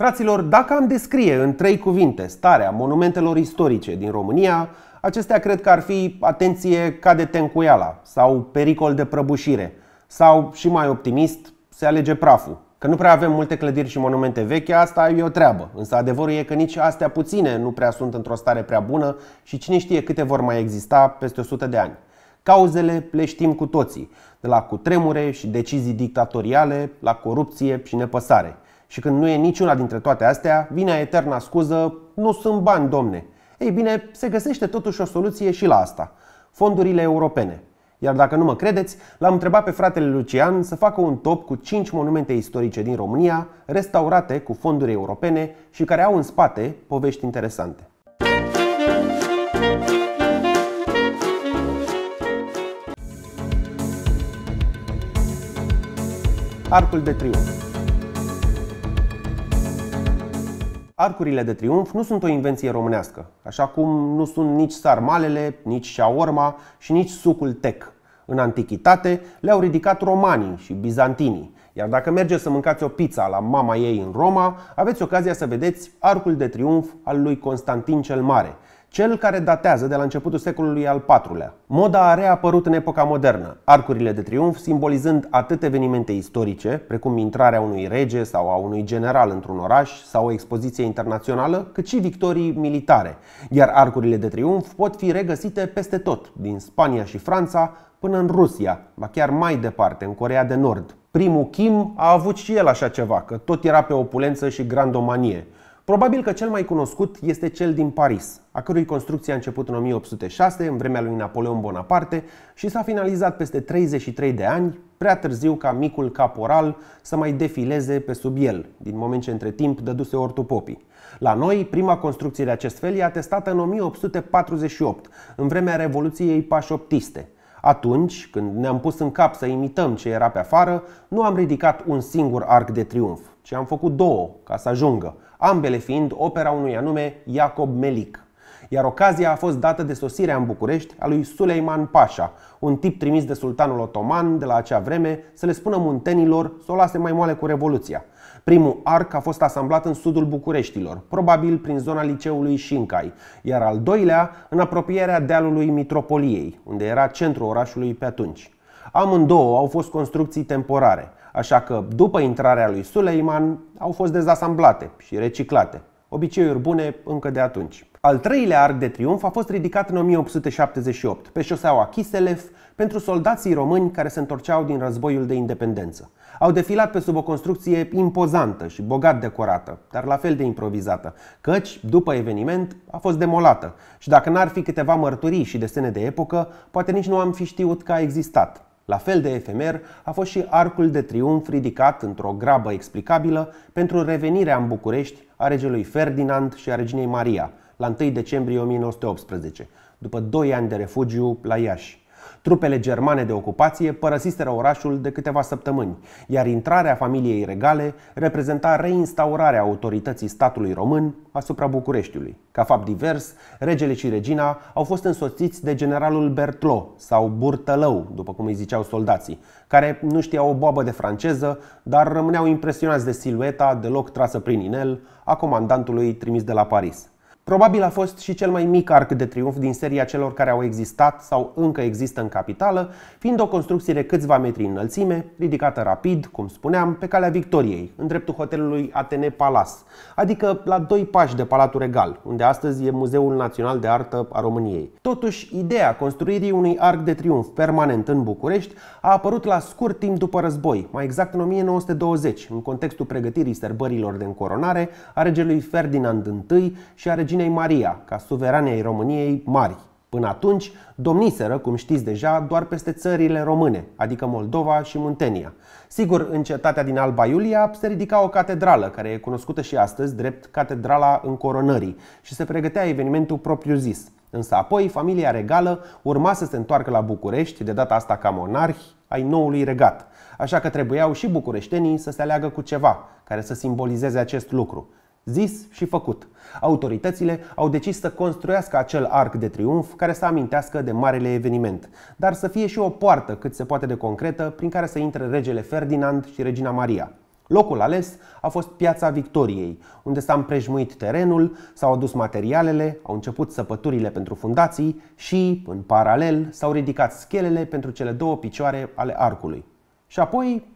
Fraților, dacă am descrie în trei cuvinte starea monumentelor istorice din România, acestea cred că ar fi atenție de tencuiala sau pericol de prăbușire sau, și mai optimist, se alege praful. Că nu prea avem multe clădiri și monumente vechi, asta e o treabă. Însă adevărul e că nici astea puține nu prea sunt într-o stare prea bună și cine știe câte vor mai exista peste 100 de ani. Cauzele le știm cu toții, de la cutremure și decizii dictatoriale, la corupție și nepăsare – și când nu e niciuna dintre toate astea, vine eterna scuză, nu sunt bani, domne. Ei bine, se găsește totuși o soluție și la asta. Fondurile europene. Iar dacă nu mă credeți, l-am întrebat pe fratele Lucian să facă un top cu 5 monumente istorice din România, restaurate cu fonduri europene și care au în spate povești interesante. Arcul de Triunf Arcurile de triumf nu sunt o invenție românească, așa cum nu sunt nici sarmalele, nici șaorma și nici sucul tec. În antichitate le-au ridicat romanii și bizantinii, iar dacă mergeți să mâncați o pizza la mama ei în Roma, aveți ocazia să vedeți arcul de triumf al lui Constantin cel Mare – cel care datează de la începutul secolului al IV-lea. Moda a reapărut în epoca modernă, arcurile de triumf simbolizând atât evenimente istorice, precum intrarea unui rege sau a unui general într-un oraș sau o expoziție internațională, cât și victorii militare, iar arcurile de triumf pot fi regăsite peste tot, din Spania și Franța până în Rusia, ba chiar mai departe, în Corea de Nord. Primul Kim a avut și el așa ceva, că tot era pe opulență și grandomanie – Probabil că cel mai cunoscut este cel din Paris, a cărui construcție a început în 1806, în vremea lui Napoleon Bonaparte, și s-a finalizat peste 33 de ani, prea târziu ca micul caporal să mai defileze pe sub el, din moment ce între timp dăduse ortopopii. La noi, prima construcție de acest fel e atestată în 1848, în vremea Revoluției Pașoptiste. Atunci, când ne-am pus în cap să imităm ce era pe afară, nu am ridicat un singur arc de triumf, ci am făcut două, ca să ajungă – ambele fiind opera unui anume Iacob Melic. Iar ocazia a fost dată de sosirea în București a lui Suleiman Pașa, un tip trimis de sultanul otoman de la acea vreme să le spună muntenilor să o lase mai moale cu Revoluția. Primul arc a fost asamblat în sudul Bucureștilor, probabil prin zona liceului Șincai, iar al doilea în apropierea dealului Mitropoliei, unde era centrul orașului pe atunci. Amândouă au fost construcții temporare așa că după intrarea lui Suleiman au fost dezasamblate și reciclate, obiceiuri bune încă de atunci. Al treilea arc de triumf a fost ridicat în 1878, pe șoseaua Kiselev, pentru soldații români care se întorceau din războiul de independență. Au defilat pe sub o construcție impozantă și bogat decorată, dar la fel de improvizată, căci, după eveniment, a fost demolată și dacă n-ar fi câteva mărturii și desene de epocă, poate nici nu am fi știut că a existat. La fel de efemer a fost și arcul de triumf ridicat într-o grabă explicabilă pentru revenirea în București a regelui Ferdinand și a reginei Maria la 1 decembrie 1918, după 2 ani de refugiu la Iași trupele germane de ocupație părăsiseră orașul de câteva săptămâni, iar intrarea familiei regale reprezenta reinstaurarea autorității statului român asupra Bucureștiului. Ca fapt divers, regele și regina au fost însoțiți de generalul Bertlo sau Burtălău, după cum îi ziceau soldații, care nu știau o boabă de franceză, dar rămâneau impresionați de silueta deloc trasă prin inel a comandantului trimis de la Paris. Probabil a fost și cel mai mic arc de triumf din seria celor care au existat sau încă există în capitală, fiind o construcție de câțiva metri înălțime, ridicată rapid, cum spuneam, pe calea Victoriei, în dreptul hotelului Atene Palace, adică la doi pași de Palatul Regal, unde astăzi e Muzeul Național de Artă a României. Totuși, ideea construirii unui arc de triumf permanent în București a apărut la scurt timp după război, mai exact în 1920, în contextul pregătirii sărbărilor de încoronare a regelui Ferdinand I și a reginei reginei Maria, ca suverane ai României mari. Până atunci, domniseră, cum știți deja, doar peste țările române, adică Moldova și Muntenia. Sigur, în cetatea din Alba Iulia se ridica o catedrală, care e cunoscută și astăzi drept Catedrala Încoronării și se pregătea evenimentul propriu-zis. Însă apoi, familia regală urma să se întoarcă la București, de data asta ca monarhi, ai noului regat. Așa că trebuiau și bucureștenii să se aleagă cu ceva care să simbolizeze acest lucru. Zis și făcut. Autoritățile au decis să construiască acel arc de triumf care să amintească de marele eveniment, dar să fie și o poartă cât se poate de concretă prin care să intre regele Ferdinand și regina Maria. Locul ales a fost Piața Victoriei, unde s-a împrejmuit terenul, s-au adus materialele, au început săpăturile pentru fundații și, în paralel, s-au ridicat schelele pentru cele două picioare ale arcului. Și apoi,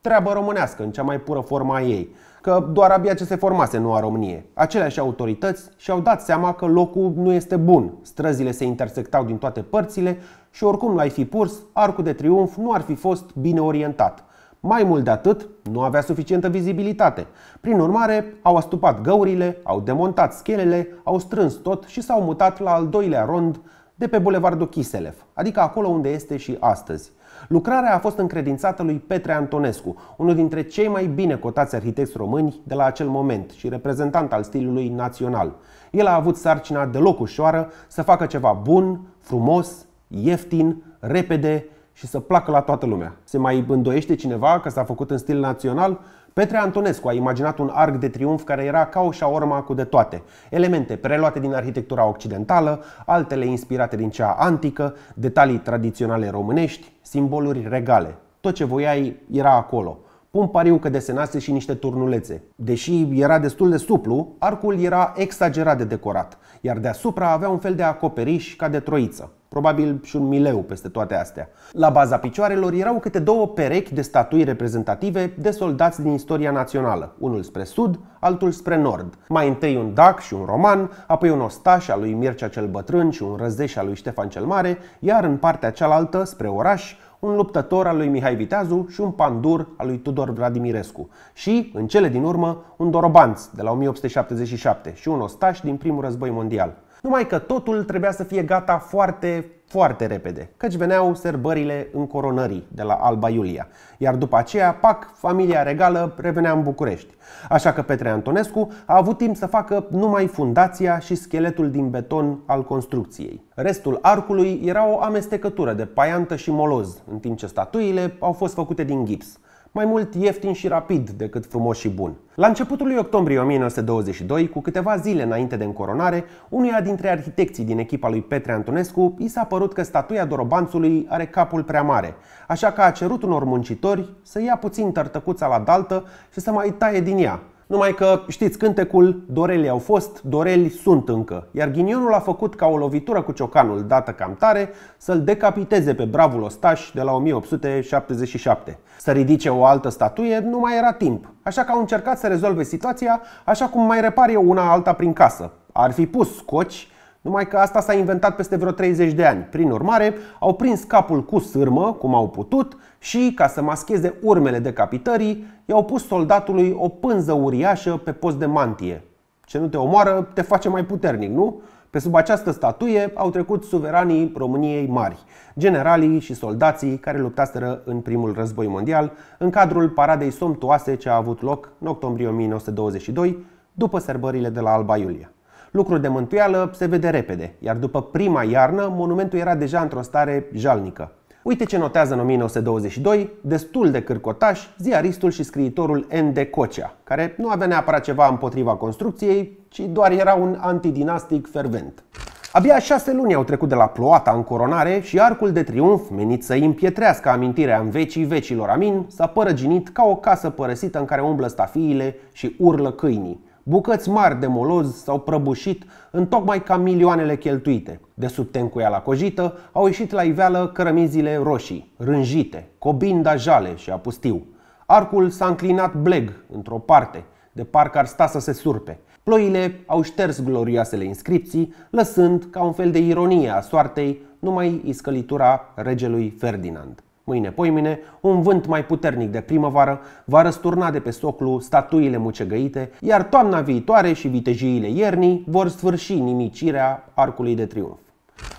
treabă românească în cea mai pură formă a ei – că doar abia ce se formase noua Românie. Aceleași autorități și-au dat seama că locul nu este bun, străzile se intersectau din toate părțile și oricum l-ai fi purs, arcul de triumf nu ar fi fost bine orientat. Mai mult de atât, nu avea suficientă vizibilitate. Prin urmare, au astupat găurile, au demontat schelele, au strâns tot și s-au mutat la al doilea rond de pe Bulevardul Kiselev, adică acolo unde este și astăzi. Lucrarea a fost încredințată lui Petre Antonescu, unul dintre cei mai bine cotați arhitecți români de la acel moment și reprezentant al stilului național. El a avut sarcina deloc ușoară să facă ceva bun, frumos, ieftin, repede și să placă la toată lumea. Se mai îndoiește cineva că s-a făcut în stil național? Petre Antonescu a imaginat un arc de triumf care era ca o șaorma cu de toate. Elemente preluate din arhitectura occidentală, altele inspirate din cea antică, detalii tradiționale românești, simboluri regale. Tot ce voiai era acolo. Pun pariu că desenase și niște turnulețe. Deși era destul de suplu, arcul era exagerat de decorat, iar deasupra avea un fel de acoperiș ca de troiță probabil și un mileu peste toate astea. La baza picioarelor erau câte două perechi de statui reprezentative de soldați din istoria națională, unul spre sud, altul spre nord. Mai întâi un dac și un roman, apoi un ostaș al lui Mircea cel Bătrân și un răzeș al lui Ștefan cel Mare, iar în partea cealaltă, spre oraș, un luptător al lui Mihai Viteazu și un pandur al lui Tudor Vladimirescu și, în cele din urmă, un dorobanț de la 1877 și un ostaș din primul război mondial. Numai că totul trebuia să fie gata foarte, foarte repede, căci veneau serbările încoronării de la Alba Iulia, iar după aceea, pac, familia regală revenea în București. Așa că Petre Antonescu a avut timp să facă numai fundația și scheletul din beton al construcției. Restul arcului era o amestecătură de paiantă și moloz, în timp ce statuile au fost făcute din gips mai mult ieftin și rapid decât frumos și bun. La începutul lui octombrie 1922, cu câteva zile înainte de încoronare, unuia dintre arhitecții din echipa lui Petre Antonescu i s-a părut că statuia dorobanțului are capul prea mare, așa că a cerut unor muncitori să ia puțin tărtăcuța la daltă și să mai taie din ea, numai că, știți, cântecul Doreli au fost, Doreli sunt încă, iar ghinionul a făcut ca o lovitură cu ciocanul dată cam tare să-l decapiteze pe bravul ostaș de la 1877. Să ridice o altă statuie nu mai era timp, așa că au încercat să rezolve situația așa cum mai repar eu una alta prin casă. Ar fi pus scoci, numai că asta s-a inventat peste vreo 30 de ani. Prin urmare, au prins capul cu sârmă, cum au putut, și, ca să mascheze urmele decapitării, i-au pus soldatului o pânză uriașă pe post de mantie. Ce nu te omoară, te face mai puternic, nu? Pe sub această statuie au trecut suveranii României mari, generalii și soldații care luptaseră în primul război mondial, în cadrul paradei somtoase ce a avut loc în octombrie 1922, după sărbările de la Alba Iulia. Lucrul de mântuială se vede repede, iar după prima iarnă, monumentul era deja într-o stare jalnică. Uite ce notează în 1922, destul de cârcotaș, ziaristul și scriitorul N. de Cocea, care nu avea neapărat ceva împotriva construcției, ci doar era un antidinastic fervent. Abia șase luni au trecut de la ploata în coronare și arcul de triumf, menit să împietrească amintirea în vecii vecilor amin, s-a părăginit ca o casă părăsită în care umblă stafiile și urlă câinii. Bucăți mari de moloz s-au prăbușit în tocmai ca milioanele cheltuite. De sub la cojită au ieșit la iveală cărămizile roșii, rânjite, cobinda jale și apustiu. Arcul s-a înclinat bleg într-o parte, de parcă ar sta să se surpe. Ploile au șters glorioasele inscripții, lăsând, ca un fel de ironie a soartei, numai iscălitura regelui Ferdinand mâine, poimine, un vânt mai puternic de primăvară va răsturna de pe soclu statuile mucegăite, iar toamna viitoare și vitejiile iernii vor sfârși nimicirea arcului de triumf.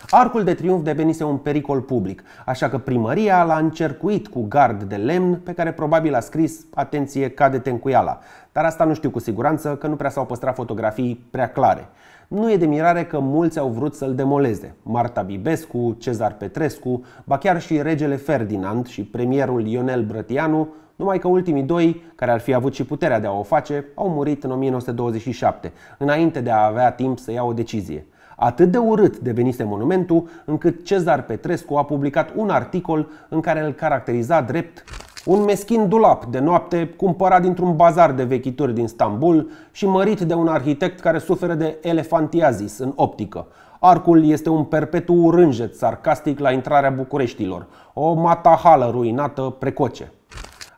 Arcul de triumf devenise un pericol public, așa că primăria l-a încercuit cu gard de lemn pe care probabil a scris atenție cade tencuiala, dar asta nu știu cu siguranță că nu prea s-au păstrat fotografii prea clare. Nu e de mirare că mulți au vrut să-l demoleze. Marta Bibescu, Cezar Petrescu, ba chiar și regele Ferdinand și premierul Ionel Brătianu, numai că ultimii doi, care ar fi avut și puterea de a o face, au murit în 1927, înainte de a avea timp să ia o decizie. Atât de urât devenise monumentul, încât Cezar Petrescu a publicat un articol în care îl caracteriza drept un meschin dulap de noapte cumpărat dintr-un bazar de vechituri din Stambul și mărit de un arhitect care suferă de elefantiazis în optică. Arcul este un perpetu rânjet sarcastic la intrarea Bucureștilor, o matahală ruinată precoce.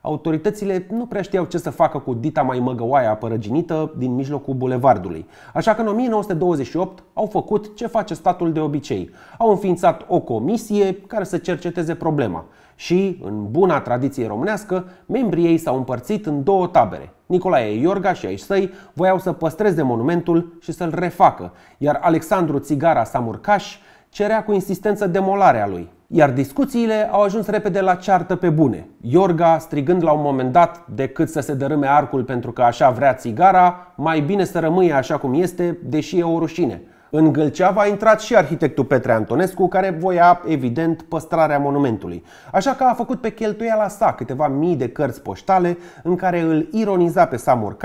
Autoritățile nu prea știau ce să facă cu dita mai măgăoaia părăginită din mijlocul bulevardului, așa că în 1928 au făcut ce face statul de obicei. Au înființat o comisie care să cerceteze problema și, în buna tradiție românească, membrii ei s-au împărțit în două tabere. Nicolae Iorga și ai săi voiau să păstreze monumentul și să-l refacă, iar Alexandru Țigara Samurcaș cerea cu insistență demolarea lui. Iar discuțiile au ajuns repede la ceartă pe bune. Iorga, strigând la un moment dat, decât să se dărâme arcul pentru că așa vrea țigara, mai bine să rămâie așa cum este, deși e o rușine – în Gâlceava a intrat și arhitectul Petre Antonescu, care voia, evident, păstrarea monumentului. Așa că a făcut pe cheltuiala sa câteva mii de cărți poștale în care îl ironiza pe Sam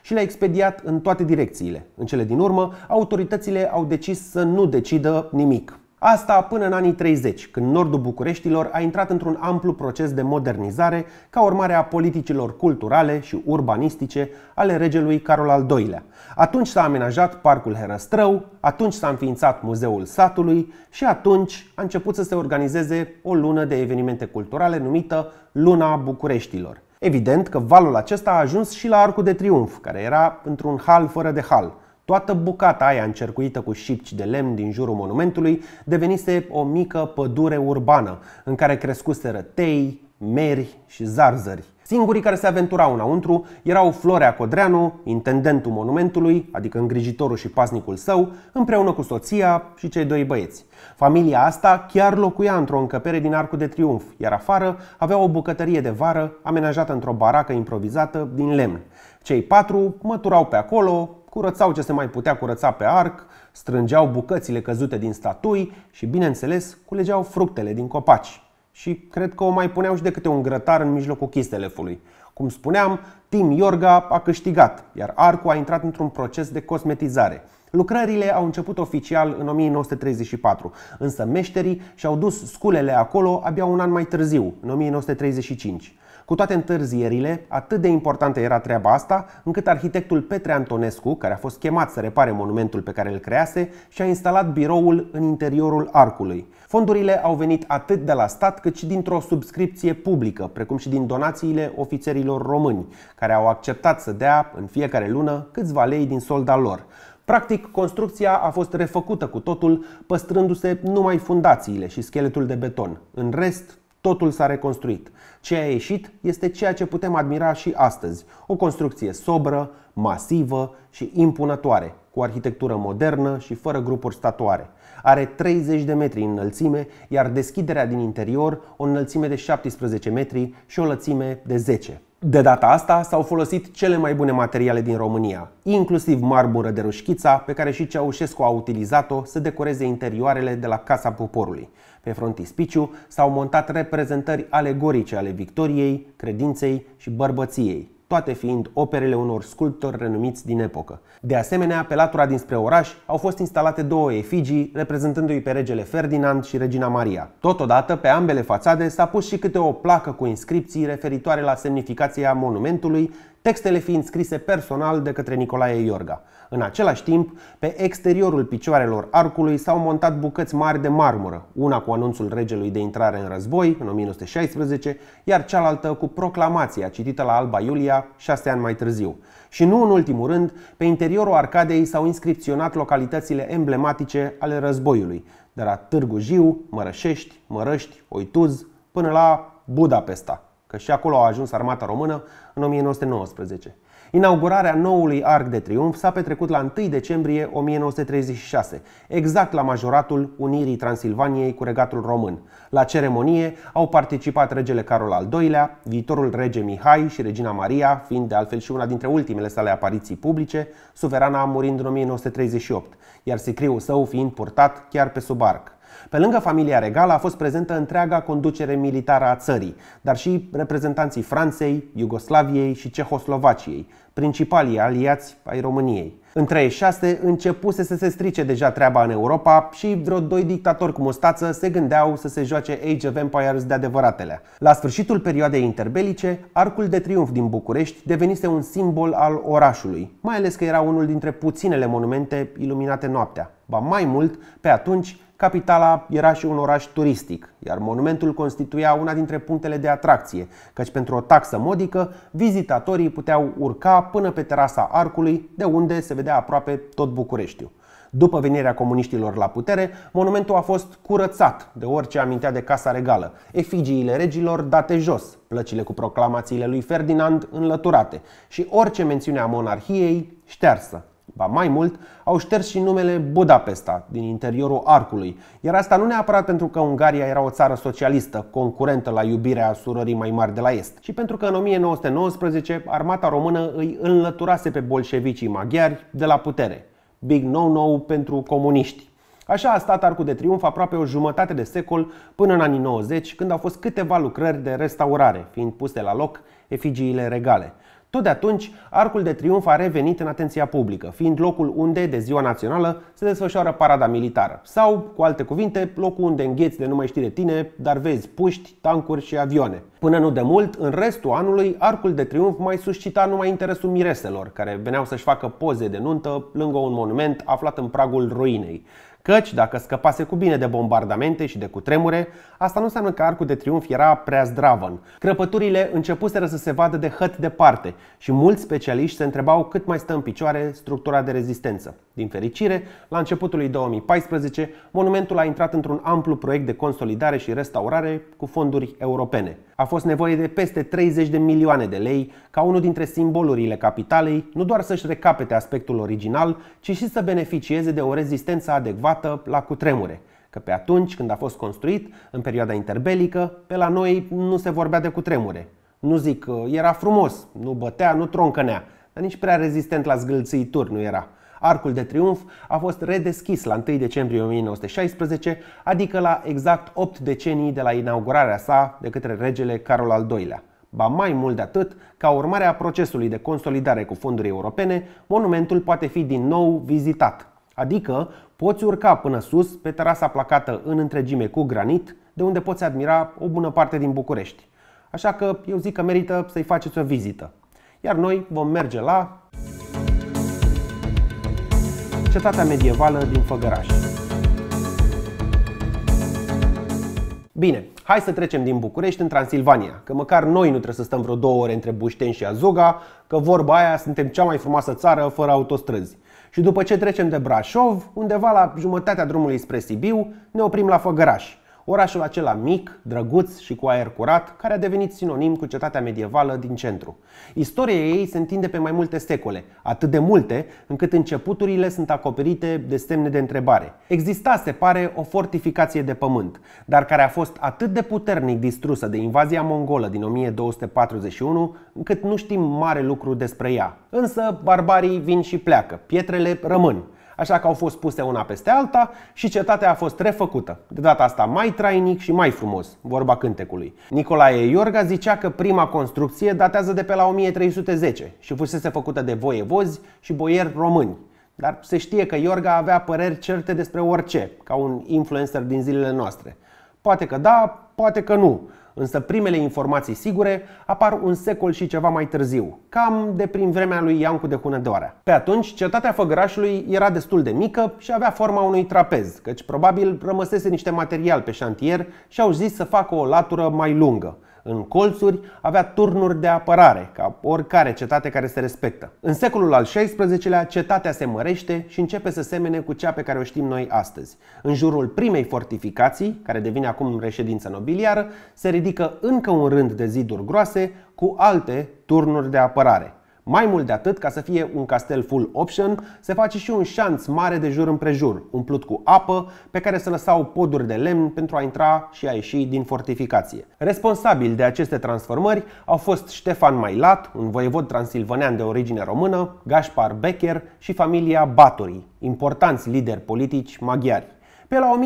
și le-a expediat în toate direcțiile. În cele din urmă, autoritățile au decis să nu decidă nimic. Asta până în anii 30, când nordul Bucureștilor a intrat într-un amplu proces de modernizare ca urmare a politicilor culturale și urbanistice ale regelui Carol al II-lea. Atunci s-a amenajat Parcul Herăstrău, atunci s-a înființat Muzeul Satului și atunci a început să se organizeze o lună de evenimente culturale numită Luna Bucureștilor. Evident că valul acesta a ajuns și la Arcul de Triunf, care era într-un hal fără de hal – Toată bucata aia încercuită cu șipci de lemn din jurul monumentului devenise o mică pădure urbană în care crescuseră tei, meri și zarzări. Singurii care se aventurau înăuntru erau Florea Codreanu, intendentul monumentului, adică îngrijitorul și pasnicul său, împreună cu soția și cei doi băieți. Familia asta chiar locuia într-o încăpere din Arcul de Triunf, iar afară avea o bucătărie de vară amenajată într-o baracă improvizată din lemn. Cei patru măturau pe acolo, Curățau ce se mai putea curăța pe arc, strângeau bucățile căzute din statui și, bineînțeles, culegeau fructele din copaci. Și cred că o mai puneau și de câte un grătar în mijlocul chistelefului. Cum spuneam, Tim Iorga a câștigat, iar arcul a intrat într-un proces de cosmetizare. Lucrările au început oficial în 1934, însă meșterii și-au dus sculele acolo abia un an mai târziu, în 1935. Cu toate întârzierile, atât de importantă era treaba asta, încât arhitectul Petre Antonescu, care a fost chemat să repare monumentul pe care îl crease, și-a instalat biroul în interiorul arcului. Fondurile au venit atât de la stat, cât și dintr-o subscripție publică, precum și din donațiile ofițerilor români, care au acceptat să dea în fiecare lună câțiva lei din solda lor. Practic, construcția a fost refăcută cu totul, păstrându-se numai fundațiile și scheletul de beton. În rest, totul s-a reconstruit. Ce a ieșit este ceea ce putem admira și astăzi, o construcție sobră, masivă și impunătoare, cu arhitectură modernă și fără grupuri statoare. Are 30 de metri în înălțime, iar deschiderea din interior o înălțime de 17 metri și o lățime de 10. De data asta s-au folosit cele mai bune materiale din România, inclusiv marmură de rușchița pe care și Ceaușescu a utilizat-o să decoreze interioarele de la Casa Poporului. Pe frontispiciu s-au montat reprezentări alegorice ale victoriei, credinței și bărbăției, toate fiind operele unor sculptori renumiți din epocă. De asemenea, pe latura dinspre oraș au fost instalate două efigii reprezentându-i pe regele Ferdinand și regina Maria. Totodată, pe ambele fațade s-a pus și câte o placă cu inscripții referitoare la semnificația monumentului, textele fiind scrise personal de către Nicolae Iorga. În același timp, pe exteriorul picioarelor arcului s-au montat bucăți mari de marmură, una cu anunțul regelui de intrare în război, în 1916, iar cealaltă cu proclamația citită la Alba Iulia șase ani mai târziu. Și nu în ultimul rând, pe interiorul arcadei s-au inscripționat localitățile emblematice ale războiului, de la Târgu Jiu, Mărășești, Mărăști, Oituz, până la Budapesta, că și acolo a ajuns armata română în 1919. Inaugurarea noului Arc de Triumf s-a petrecut la 1 decembrie 1936, exact la majoratul Unirii Transilvaniei cu regatul român. La ceremonie au participat regele Carol al II-lea, viitorul rege Mihai și regina Maria, fiind de altfel și una dintre ultimele sale apariții publice, suverana murind în 1938, iar sicriul său fiind purtat chiar pe sub arc. Pe lângă familia regală a fost prezentă întreaga conducere militară a țării, dar și reprezentanții Franței, Iugoslaviei și Cehoslovaciei, principalii aliați ai României. În 36 începuse să se strice deja treaba în Europa și vreo doi dictatori cu mustață se gândeau să se joace Age of Empires de adevăratele. La sfârșitul perioadei interbelice, Arcul de Triunf din București devenise un simbol al orașului, mai ales că era unul dintre puținele monumente iluminate noaptea. Ba mai mult, pe atunci, Capitala era și un oraș turistic, iar monumentul constituia una dintre punctele de atracție, căci pentru o taxă modică, vizitatorii puteau urca până pe terasa arcului, de unde se vedea aproape tot Bucureștiul. După venirea comuniștilor la putere, monumentul a fost curățat de orice amintea de Casa Regală, efigiile regilor date jos, plăcile cu proclamațiile lui Ferdinand înlăturate și orice mențiune a monarhiei ștearsă. Ba mai mult, au șters și numele Budapesta din interiorul arcului, iar asta nu neapărat pentru că Ungaria era o țară socialistă, concurentă la iubirea surării mai mari de la est, ci pentru că în 1919 armata română îi înlăturase pe bolșevicii maghiari de la putere. Big no-no pentru comuniști. Așa a stat Arcul de Triunf aproape o jumătate de secol până în anii 90, când au fost câteva lucrări de restaurare, fiind puse la loc efigiile regale. Tot de atunci, Arcul de Triunf a revenit în atenția publică, fiind locul unde, de ziua națională, se desfășoară parada militară. Sau, cu alte cuvinte, locul unde îngheți de nu mai știi de tine, dar vezi puști, tancuri și avioane. Până nu de mult, în restul anului, Arcul de Triunf mai suscita numai interesul mireselor, care veneau să-și facă poze de nuntă lângă un monument aflat în pragul ruinei. Căci dacă scăpase cu bine de bombardamente și de cutremure, asta nu înseamnă că arcul de triumf era prea zdravăn. Crăpăturile începuseră să se vadă de hăt departe și mulți specialiști se întrebau cât mai stă în picioare structura de rezistență. Din fericire, la începutul lui 2014, monumentul a intrat într-un amplu proiect de consolidare și restaurare cu fonduri europene. A fost nevoie de peste 30 de milioane de lei ca unul dintre simbolurile capitalei nu doar să-și recapete aspectul original, ci și să beneficieze de o rezistență adecvată la cutremure că pe atunci când a fost construit, în perioada interbelică, pe la noi nu se vorbea de cutremure. Nu zic, uh, era frumos, nu bătea, nu troncănea, dar nici prea rezistent la zgâlțâituri nu era. Arcul de Triunf a fost redeschis la 1 decembrie 1916, adică la exact 8 decenii de la inaugurarea sa de către regele Carol al II-lea. Ba mai mult de atât, ca urmare a procesului de consolidare cu fonduri europene, monumentul poate fi din nou vizitat, adică poți urca până sus pe terasa placată în întregime cu granit, de unde poți admira o bună parte din București. Așa că eu zic că merită să-i faceți o vizită. Iar noi vom merge la cetatea medievală din Făgăraș. Bine, hai să trecem din București în Transilvania, că măcar noi nu trebuie să stăm vreo două ore între Bușteni și Azuga, că vorba aia suntem cea mai frumoasă țară fără autostrăzi. Și după ce trecem de Brașov, undeva la jumătatea drumului spre Sibiu, ne oprim la Făgăraș, orașul acela mic, drăguț și cu aer curat, care a devenit sinonim cu cetatea medievală din centru. Istoria ei se întinde pe mai multe secole, atât de multe încât începuturile sunt acoperite de semne de întrebare. Exista, se pare, o fortificație de pământ, dar care a fost atât de puternic distrusă de invazia mongolă din 1241, încât nu știm mare lucru despre ea. Însă barbarii vin și pleacă, pietrele rămân așa că au fost puse una peste alta și cetatea a fost refăcută. De data asta mai trainic și mai frumos, vorba cântecului. Nicolae Iorga zicea că prima construcție datează de pe la 1310 și fusese făcută de voievozi și boieri români. Dar se știe că Iorga avea păreri certe despre orice, ca un influencer din zilele noastre. Poate că da, poate că nu însă primele informații sigure apar un secol și ceva mai târziu, cam de prin vremea lui Iancu de Hunădoarea. Pe atunci, cetatea Făgărașului era destul de mică și avea forma unui trapez, căci probabil rămăsese niște material pe șantier și au zis să facă o latură mai lungă, în colțuri, avea turnuri de apărare, ca oricare cetate care se respectă. În secolul al XVI-lea, cetatea se mărește și începe să semene cu cea pe care o știm noi astăzi. În jurul primei fortificații, care devine acum reședință nobiliară, se ridică încă un rând de ziduri groase cu alte turnuri de apărare. Mai mult de atât, ca să fie un castel full option, se face și un șanț mare de jur împrejur, umplut cu apă, pe care se lăsau poduri de lemn pentru a intra și a ieși din fortificație. Responsabil de aceste transformări au fost Ștefan Mailat, un voievod transilvanean de origine română, Gaspar Becker și familia Batorii, importanți lideri politici maghiari. Pe la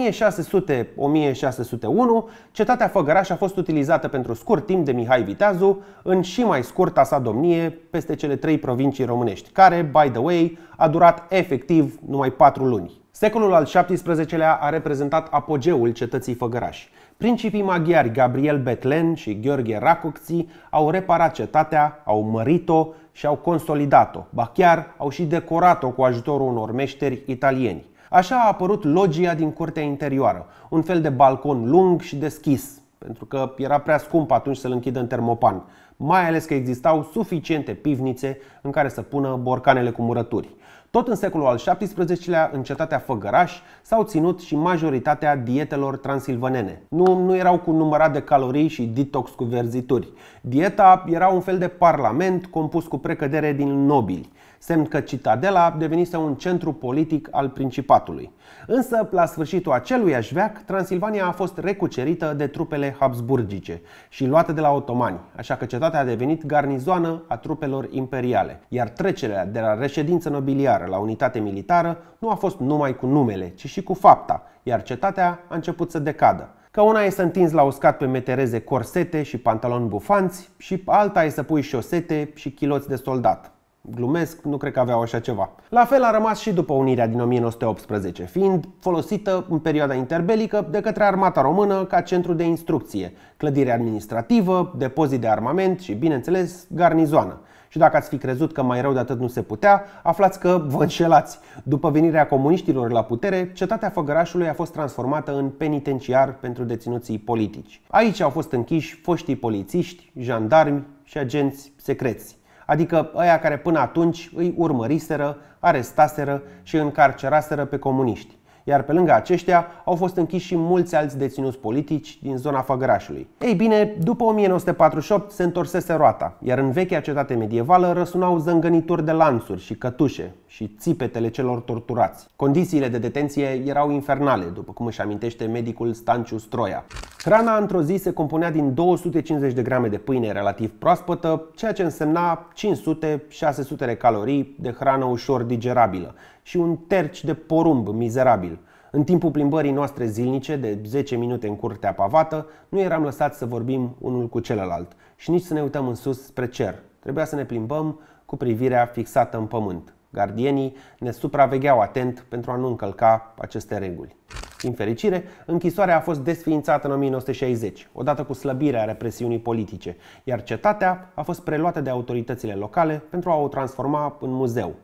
1600-1601, cetatea Făgăraș a fost utilizată pentru scurt timp de Mihai Viteazu în și mai scurta sa domnie peste cele trei provincii românești, care, by the way, a durat efectiv numai patru luni. Secolul al XVII-lea a reprezentat apogeul cetății Făgăraș. Principii maghiari Gabriel Betlen și Gheorghe Racocții au reparat cetatea, au mărit-o și au consolidat-o, ba chiar au și decorat-o cu ajutorul unor meșteri italieni. Așa a apărut logia din curtea interioară, un fel de balcon lung și deschis, pentru că era prea scump atunci să-l închidă în termopan, mai ales că existau suficiente pivnițe în care să pună borcanele cu murături. Tot în secolul al XVII-lea, în cetatea Făgăraș, s-au ținut și majoritatea dietelor transilvanene. Nu, nu erau cu numărat de calorii și detox cu verzituri. Dieta era un fel de parlament compus cu precădere din nobili semn că Citadela devenise un centru politic al Principatului. Însă, la sfârșitul acelui veac, Transilvania a fost recucerită de trupele habsburgice și luată de la otomani, așa că cetatea a devenit garnizoană a trupelor imperiale, iar trecerea de la reședință nobiliară la unitate militară nu a fost numai cu numele, ci și cu fapta, iar cetatea a început să decadă. Ca una e să întinzi la uscat pe metereze corsete și pantaloni bufanți și alta e să pui șosete și chiloți de soldat. Glumesc, nu cred că aveau așa ceva. La fel a rămas și după unirea din 1918, fiind folosită în perioada interbelică de către armata română ca centru de instrucție, clădire administrativă, depozit de armament și, bineînțeles, garnizoană. Și dacă ați fi crezut că mai rău de atât nu se putea, aflați că vă înșelați. După venirea comuniștilor la putere, cetatea Făgărașului a fost transformată în penitenciar pentru deținuții politici. Aici au fost închiși foștii polițiști, jandarmi și agenți secreți adică aia care până atunci îi urmăriseră, arestaseră și încarceraseră pe comuniști iar pe lângă aceștia au fost închiși și mulți alți deținuți politici din zona Făgărașului. Ei bine, după 1948 se întorsese roata, iar în vechea cetate medievală răsunau zângănituri de lanțuri și cătușe și țipetele celor torturați. Condițiile de detenție erau infernale, după cum își amintește medicul Stanciu Stroia. Hrana într-o zi se compunea din 250 de grame de pâine relativ proaspătă, ceea ce însemna 500-600 de calorii de hrană ușor digerabilă, și un terci de porumb mizerabil. În timpul plimbării noastre zilnice, de 10 minute în curtea pavată, nu eram lăsați să vorbim unul cu celălalt și nici să ne uităm în sus spre cer. Trebuia să ne plimbăm cu privirea fixată în pământ. Gardienii ne supravegheau atent pentru a nu încălca aceste reguli. Din fericire, închisoarea a fost desființată în 1960, odată cu slăbirea represiunii politice, iar cetatea a fost preluată de autoritățile locale pentru a o transforma în muzeu.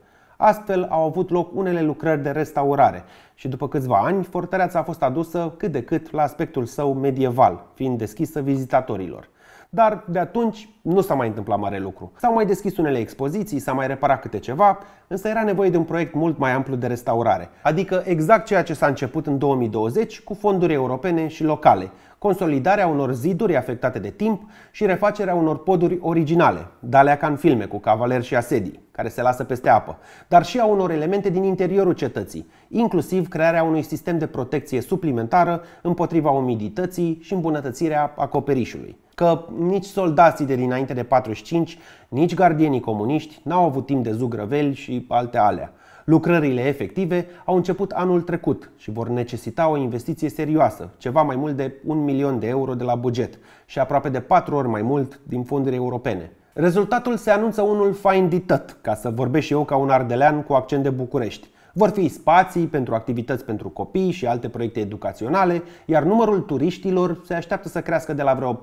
Astfel au avut loc unele lucrări de restaurare și după câțiva ani, fortăreața a fost adusă cât de cât la aspectul său medieval, fiind deschisă vizitatorilor. Dar de atunci nu s-a mai întâmplat mare lucru. S-au mai deschis unele expoziții, s-a mai reparat câte ceva, însă era nevoie de un proiect mult mai amplu de restaurare, adică exact ceea ce s-a început în 2020 cu fonduri europene și locale, consolidarea unor ziduri afectate de timp și refacerea unor poduri originale, dalea ca în filme cu cavaleri și asedii, care se lasă peste apă, dar și a unor elemente din interiorul cetății, inclusiv crearea unui sistem de protecție suplimentară împotriva umidității și îmbunătățirea acoperișului că nici soldații de dinainte de 45, nici gardienii comuniști n-au avut timp de zugrăveli și alte alea. Lucrările efective au început anul trecut și vor necesita o investiție serioasă, ceva mai mult de 1 milion de euro de la buget și aproape de 4 ori mai mult din fonduri europene. Rezultatul se anunță unul fain ditat, ca să vorbesc și eu ca un ardelean cu accent de București. Vor fi spații pentru activități pentru copii și alte proiecte educaționale, iar numărul turiștilor se așteaptă să crească de la vreo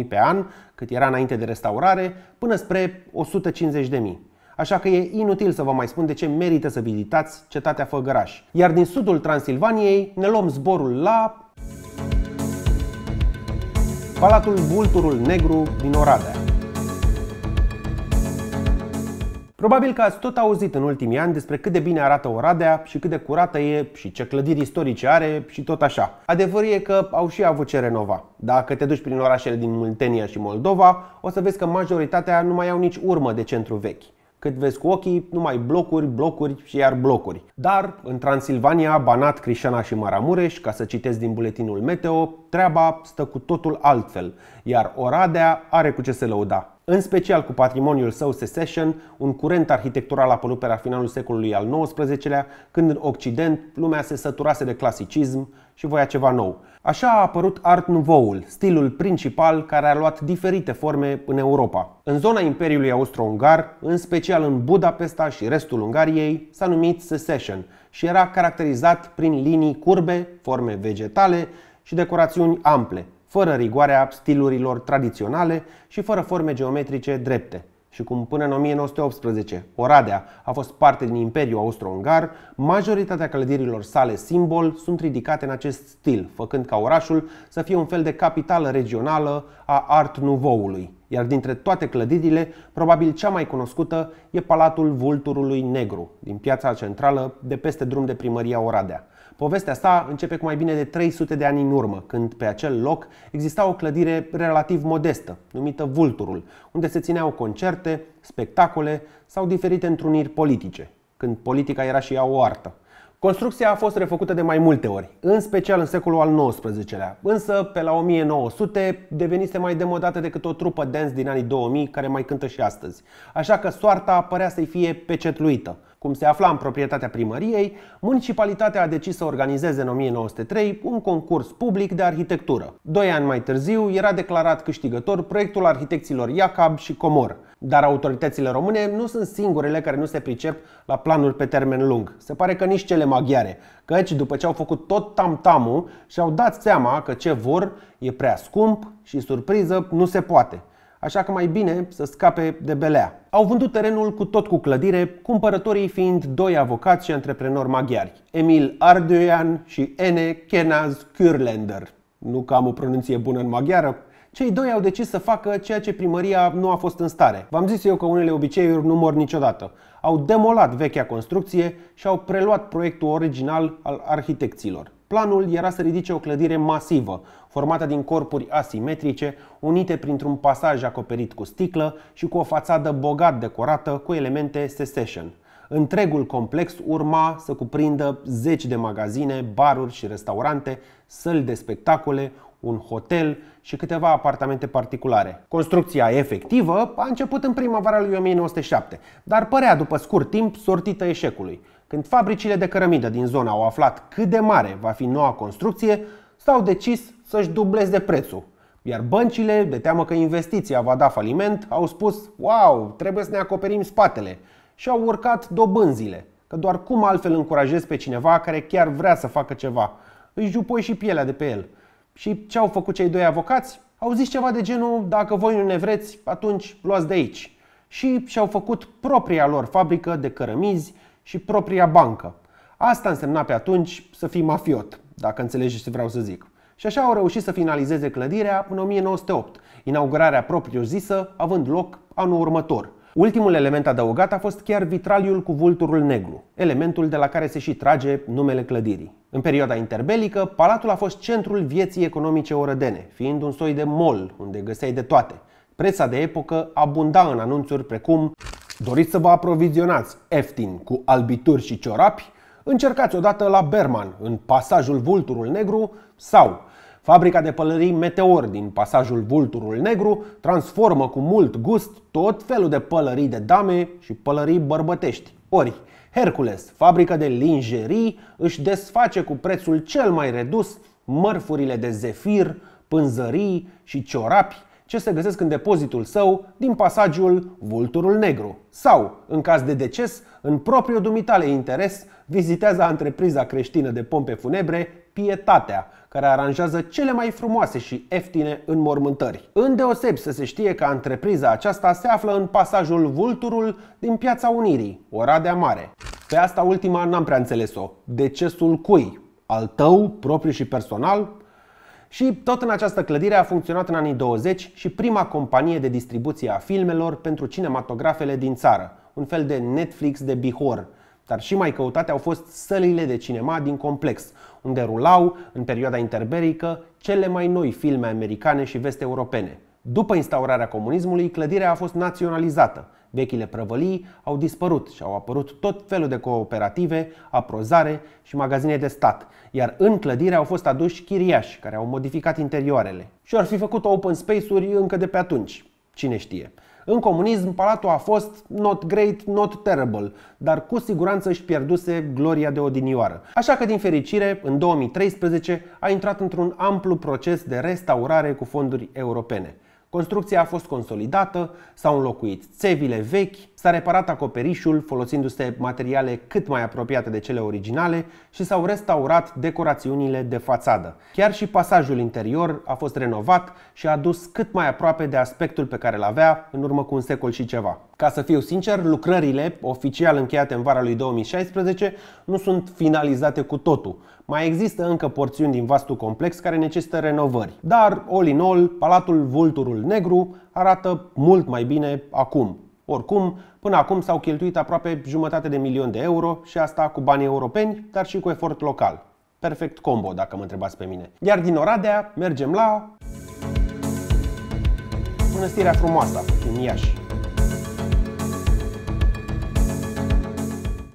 70.000 pe an, cât era înainte de restaurare, până spre 150.000 așa că e inutil să vă mai spun de ce merită să vizitați cetatea Făgăraș. Iar din sudul Transilvaniei ne luăm zborul la... Palatul Vulturul Negru din Oradea. Probabil că ați tot auzit în ultimii ani despre cât de bine arată Oradea și cât de curată e și ce clădiri istorice are și tot așa. Adevărul e că au și avut ce renova. Dacă te duci prin orașele din Muntenia și Moldova, o să vezi că majoritatea nu mai au nici urmă de centru vechi. Cât vezi cu ochii, numai blocuri, blocuri și iar blocuri. Dar, în Transilvania, Banat, Crișana și Maramureș, ca să citesc din buletinul Meteo, treaba stă cu totul altfel, iar Oradea are cu ce se lăuda în special cu patrimoniul său Secession, un curent arhitectural apărut pe la finalul secolului al XIX-lea, când în Occident lumea se săturase de clasicism și voia ceva nou. Așa a apărut Art nouveau stilul principal care a luat diferite forme în Europa. În zona Imperiului Austro-Ungar, în special în Budapesta și restul Ungariei, s-a numit Secession și era caracterizat prin linii curbe, forme vegetale și decorațiuni ample, fără rigoarea stilurilor tradiționale și fără forme geometrice drepte și cum până în 1918 Oradea a fost parte din Imperiul Austro-Ungar, majoritatea clădirilor sale simbol sunt ridicate în acest stil, făcând ca orașul să fie un fel de capitală regională a Art Nouveau-ului. Iar dintre toate clădirile, probabil cea mai cunoscută e Palatul Vulturului Negru, din piața centrală de peste drum de primăria Oradea. Povestea sa începe cu mai bine de 300 de ani în urmă, când pe acel loc exista o clădire relativ modestă, numită Vulturul, unde se țineau concerte, spectacole sau diferite întruniri politice, când politica era și ea o artă. Construcția a fost refăcută de mai multe ori, în special în secolul al XIX-lea, însă pe la 1900 devenise mai demodată decât o trupă dance din anii 2000 care mai cântă și astăzi, așa că soarta părea să-i fie pecetluită – cum se afla în proprietatea primăriei, municipalitatea a decis să organizeze în 1903 un concurs public de arhitectură. Doi ani mai târziu era declarat câștigător proiectul arhitecților Iacab și Comor. Dar autoritățile române nu sunt singurele care nu se pricep la planuri pe termen lung. Se pare că nici cele maghiare, căci după ce au făcut tot tamtamul și-au dat seama că ce vor e prea scump și, surpriză, nu se poate – așa că mai bine să scape de belea. Au vândut terenul cu tot cu clădire, cumpărătorii fiind doi avocați și antreprenori maghiari, Emil Ardoian și Ene Kenaz Kürlender. Nu că am o pronunție bună în maghiară, cei doi au decis să facă ceea ce primăria nu a fost în stare. V-am zis eu că unele obiceiuri nu mor niciodată. Au demolat vechea construcție și au preluat proiectul original al arhitecților. Planul era să ridice o clădire masivă, formată din corpuri asimetrice, unite printr-un pasaj acoperit cu sticlă și cu o fațadă bogat decorată cu elemente secession. Întregul complex urma să cuprindă zeci de magazine, baruri și restaurante, săli de spectacole, un hotel și câteva apartamente particulare. Construcția efectivă a început în primăvara lui 1907, dar părea după scurt timp sortită eșecului. Când fabricile de cărămidă din zona au aflat cât de mare va fi noua construcție, s-au decis să-și dubleze prețul. Iar băncile, de teamă că investiția va da faliment, au spus Wow, trebuie să ne acoperim spatele și au urcat dobânzile. Că doar cum altfel încurajezi pe cineva care chiar vrea să facă ceva? Îi jupoi și pielea de pe el. Și ce au făcut cei doi avocați? Au zis ceva de genul, dacă voi nu ne vreți, atunci luați de aici. Și și-au făcut propria lor fabrică de cărămizi și propria bancă. Asta însemna pe atunci să fii mafiot dacă înțelegi ce vreau să zic. Și așa au reușit să finalizeze clădirea în 1908, inaugurarea propriu-zisă având loc anul următor. Ultimul element adăugat a fost chiar vitraliul cu vulturul negru, elementul de la care se și trage numele clădirii. În perioada interbelică, palatul a fost centrul vieții economice orădene, fiind un soi de mall unde găseai de toate. Presa de epocă abunda în anunțuri precum Doriți să vă aprovizionați eftin cu albituri și ciorapi? Încercați odată la Berman, în pasajul Vulturul Negru sau Fabrica de pălării Meteor din pasajul Vulturul Negru transformă cu mult gust tot felul de pălării de dame și pălării bărbătești. Ori, Hercules, fabrică de lingerii, își desface cu prețul cel mai redus mărfurile de zefir, pânzării și ciorapi ce se găsesc în depozitul său din pasajul Vulturul Negru sau, în caz de deces, în propriul dumitale interes, vizitează întrepriza creștină de pompe funebre Pietatea, care aranjează cele mai frumoase și ieftine înmormântări. Îndeosebi să se știe că întrepriza aceasta se află în pasajul Vulturul din Piața Unirii, Oradea Mare. Pe asta ultima n-am prea înțeles-o. Decesul cui? Al tău, propriu și personal? Și tot în această clădire a funcționat în anii 20 și prima companie de distribuție a filmelor pentru cinematografele din țară, un fel de Netflix de Bihor. Dar și mai căutate au fost sălile de cinema din complex, unde rulau, în perioada interbelică, cele mai noi filme americane și vest-europene. După instaurarea comunismului, clădirea a fost naționalizată. Vechile prăvălii au dispărut și au apărut tot felul de cooperative, aprozare și magazine de stat, iar în clădire au fost aduși chiriași care au modificat interioarele. Și ar fi făcut open space-uri încă de pe atunci. Cine știe. În comunism, palatul a fost not great, not terrible, dar cu siguranță își pierduse gloria de odinioară. Așa că, din fericire, în 2013 a intrat într-un amplu proces de restaurare cu fonduri europene. Construcția a fost consolidată, s-au înlocuit țevile vechi, s-a reparat acoperișul folosindu-se materiale cât mai apropiate de cele originale și s-au restaurat decorațiunile de fațadă. Chiar și pasajul interior a fost renovat și adus cât mai aproape de aspectul pe care îl avea în urmă cu un secol și ceva. Ca să fiu sincer, lucrările, oficial încheiate în vara lui 2016, nu sunt finalizate cu totul. Mai există încă porțiuni din vastul complex care necesită renovări, dar, all in all, Palatul Vulturul Negru arată mult mai bine acum. Oricum, până acum s-au cheltuit aproape jumătate de milion de euro și asta cu banii europeni, dar și cu efort local. Perfect combo, dacă mă întrebați pe mine. Iar din Oradea mergem la... Mănăstirea frumoasă, din Iași.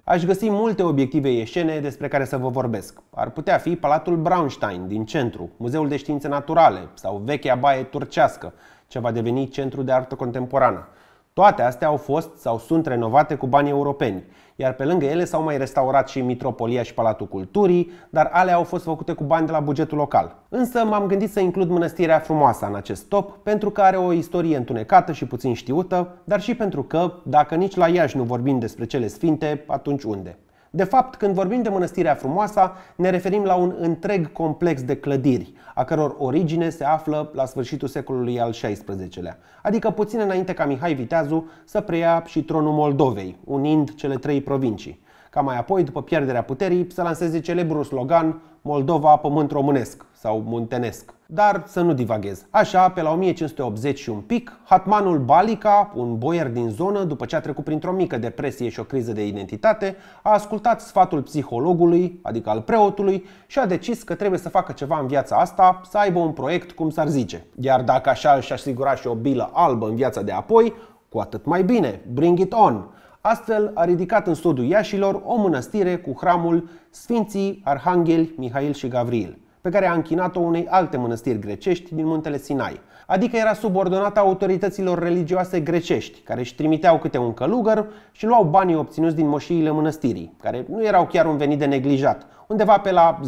aș găsi multe obiective ieșene despre care să vă vorbesc. Ar putea fi Palatul Braunstein din centru, Muzeul de Științe Naturale sau vechea baie turcească, ce va deveni centru de artă contemporană. Toate astea au fost sau sunt renovate cu bani europeni iar pe lângă ele s-au mai restaurat și Mitropolia și Palatul Culturii, dar alea au fost făcute cu bani de la bugetul local. Însă m-am gândit să includ Mănăstirea frumoasă în acest top, pentru că are o istorie întunecată și puțin știută, dar și pentru că, dacă nici la Iași nu vorbim despre cele sfinte, atunci unde? De fapt, când vorbim de Mănăstirea Frumoasa, ne referim la un întreg complex de clădiri, a căror origine se află la sfârșitul secolului al XVI-lea, adică puțin înainte ca Mihai Viteazu să preia și tronul Moldovei, unind cele trei provincii. Ca mai apoi, după pierderea puterii, să lanseze celebrul slogan Moldova, pământ românesc, sau muntenesc. Dar să nu divaghez. Așa, pe la 1580 și un pic, Hatmanul Balica, un boier din zonă, după ce a trecut printr-o mică depresie și o criză de identitate, a ascultat sfatul psihologului, adică al preotului, și a decis că trebuie să facă ceva în viața asta, să aibă un proiect, cum s-ar zice. Iar dacă așa își asigura și o bilă albă în viața de apoi, cu atât mai bine, bring it on! Astfel a ridicat în sudul Iașilor o mănăstire cu hramul Sfinții Arhanghel, Mihail și Gavril pe care a închinat-o unei alte mănăstiri grecești din muntele Sinai. Adică era subordonată autorităților religioase grecești, care își trimiteau câte un călugăr și luau banii obținuți din moșiile mănăstirii, care nu erau chiar un venit de neglijat, undeva pe la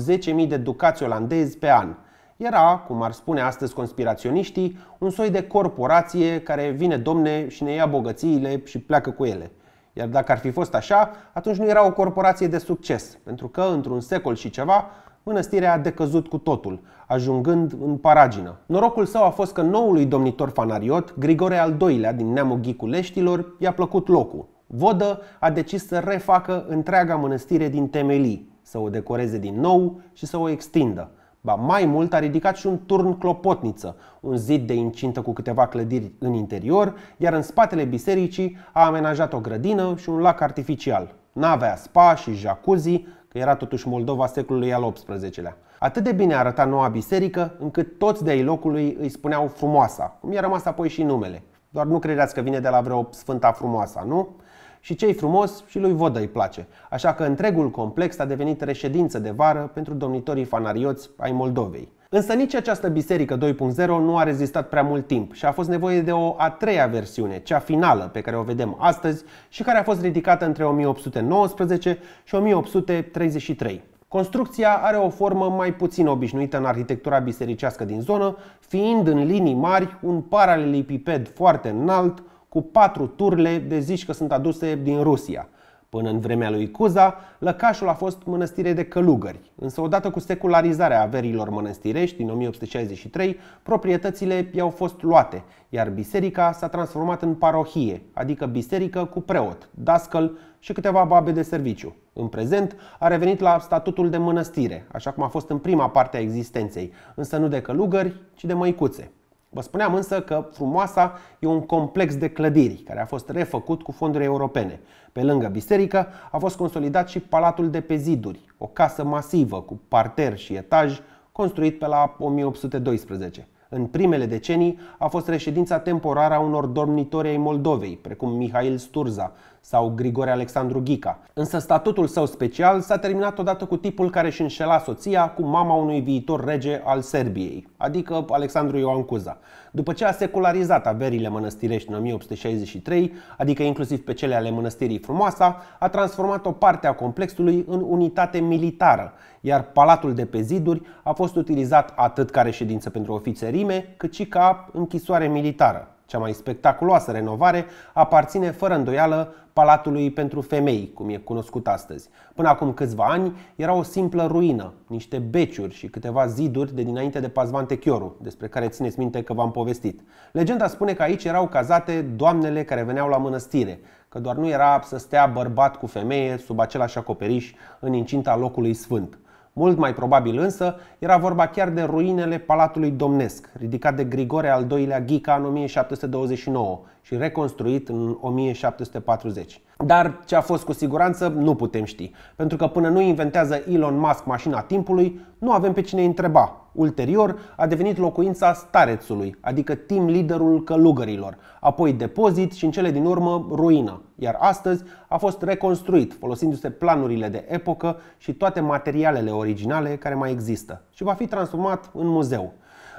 10.000 de ducați olandezi pe an. Era, cum ar spune astăzi conspiraționiștii, un soi de corporație care vine domne și ne ia bogățiile și pleacă cu ele. Iar dacă ar fi fost așa, atunci nu era o corporație de succes, pentru că, într-un secol și ceva, mănăstirea a decăzut cu totul, ajungând în paragină. Norocul său a fost că noului domnitor fanariot, Grigore al II-lea din neamul Ghiculeștilor, i-a plăcut locul. Vodă a decis să refacă întreaga mănăstire din temelii, să o decoreze din nou și să o extindă. Ba mai mult a ridicat și un turn clopotniță, un zid de incintă cu câteva clădiri în interior, iar în spatele bisericii a amenajat o grădină și un lac artificial. Navea spa și jacuzzi că era totuși Moldova secolului al XVIII-lea. Atât de bine arăta noua biserică, încât toți de ai locului îi spuneau frumoasa, cum i-a rămas apoi și numele. Doar nu credeți că vine de la vreo sfânta frumoasa, nu? și cei frumos și lui Vodă îi place. Așa că întregul complex a devenit reședință de vară pentru domnitorii fanarioți ai Moldovei. Însă nici această biserică 2.0 nu a rezistat prea mult timp și a fost nevoie de o a treia versiune, cea finală pe care o vedem astăzi și care a fost ridicată între 1819 și 1833. Construcția are o formă mai puțin obișnuită în arhitectura bisericească din zonă, fiind în linii mari un paralelipiped foarte înalt, cu patru turle de zici că sunt aduse din Rusia. Până în vremea lui Cuza, Lăcașul a fost mănăstire de călugări, însă odată cu secularizarea averilor mănăstirești din 1863, proprietățile i-au fost luate, iar biserica s-a transformat în parohie, adică biserică cu preot, dascăl și câteva babe de serviciu. În prezent a revenit la statutul de mănăstire, așa cum a fost în prima parte a existenței, însă nu de călugări, ci de măicuțe. Vă spuneam însă că Frumoasa e un complex de clădiri care a fost refăcut cu fonduri europene. Pe lângă biserică a fost consolidat și Palatul de pe Ziduri, o casă masivă cu parter și etaj, construit pe la 1812. În primele decenii a fost reședința temporară a unor dormitori ai Moldovei, precum Mihail Sturza, sau Grigore Alexandru Ghica. Însă statutul său special s-a terminat odată cu tipul care își înșela soția cu mama unui viitor rege al Serbiei, adică Alexandru Ioan Cuza. După ce a secularizat averile mănăstirești în 1863, adică inclusiv pe cele ale mănăstirii Frumoasa, a transformat o parte a complexului în unitate militară, iar palatul de pe ziduri a fost utilizat atât ca reședință pentru ofițerime, cât și ca închisoare militară. Cea mai spectaculoasă renovare aparține fără îndoială Palatului pentru Femei, cum e cunoscut astăzi. Până acum câțiva ani era o simplă ruină, niște beciuri și câteva ziduri de dinainte de Chioru, despre care țineți minte că v-am povestit. Legenda spune că aici erau cazate doamnele care veneau la mănăstire, că doar nu era să stea bărbat cu femeie sub același acoperiș în incinta locului sfânt. Mult mai probabil însă era vorba chiar de ruinele Palatului Domnesc, ridicat de Grigore al II-lea Ghica în 1729 și reconstruit în 1740. Dar ce a fost cu siguranță nu putem ști, pentru că până nu inventează Elon Musk mașina timpului, nu avem pe cine întreba. Ulterior a devenit locuința starețului, adică team leaderul călugărilor, apoi depozit și în cele din urmă ruină, iar astăzi a fost reconstruit folosindu-se planurile de epocă și toate materialele originale care mai există și va fi transformat în muzeu.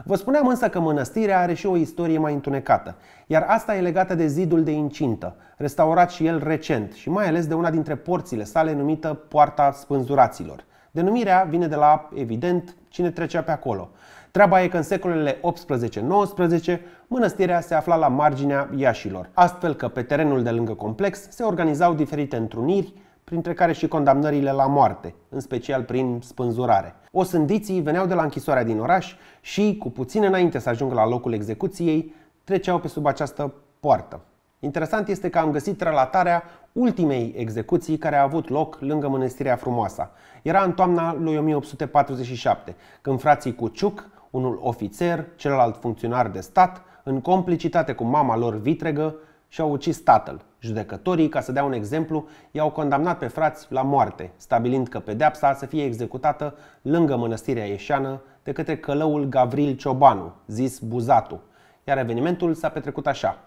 Vă spuneam însă că mănăstirea are și o istorie mai întunecată, iar asta e legată de zidul de incintă, restaurat și el recent și mai ales de una dintre porțile sale numită Poarta Spânzuraților. Denumirea vine de la, evident, cine trecea pe acolo. Treaba e că în secolele 18-19 mănăstirea se afla la marginea Iașilor, astfel că pe terenul de lângă complex se organizau diferite întruniri, printre care și condamnările la moarte, în special prin spânzurare. sândiții veneau de la închisoarea din oraș și, cu puțin înainte să ajungă la locul execuției, treceau pe sub această poartă. Interesant este că am găsit relatarea ultimei execuții care a avut loc lângă Mănăstirea Frumoasa. Era în toamna lui 1847, când frații Cuciuc, unul ofițer, celălalt funcționar de stat, în complicitate cu mama lor vitregă, și au ucis tatăl. Judecătorii, ca să dea un exemplu, i-au condamnat pe frați la moarte, stabilind că pedeapsa să fie executată lângă mănăstirea ieșeană de către călăul Gavril Ciobanu, zis Buzatu. Iar evenimentul s-a petrecut așa.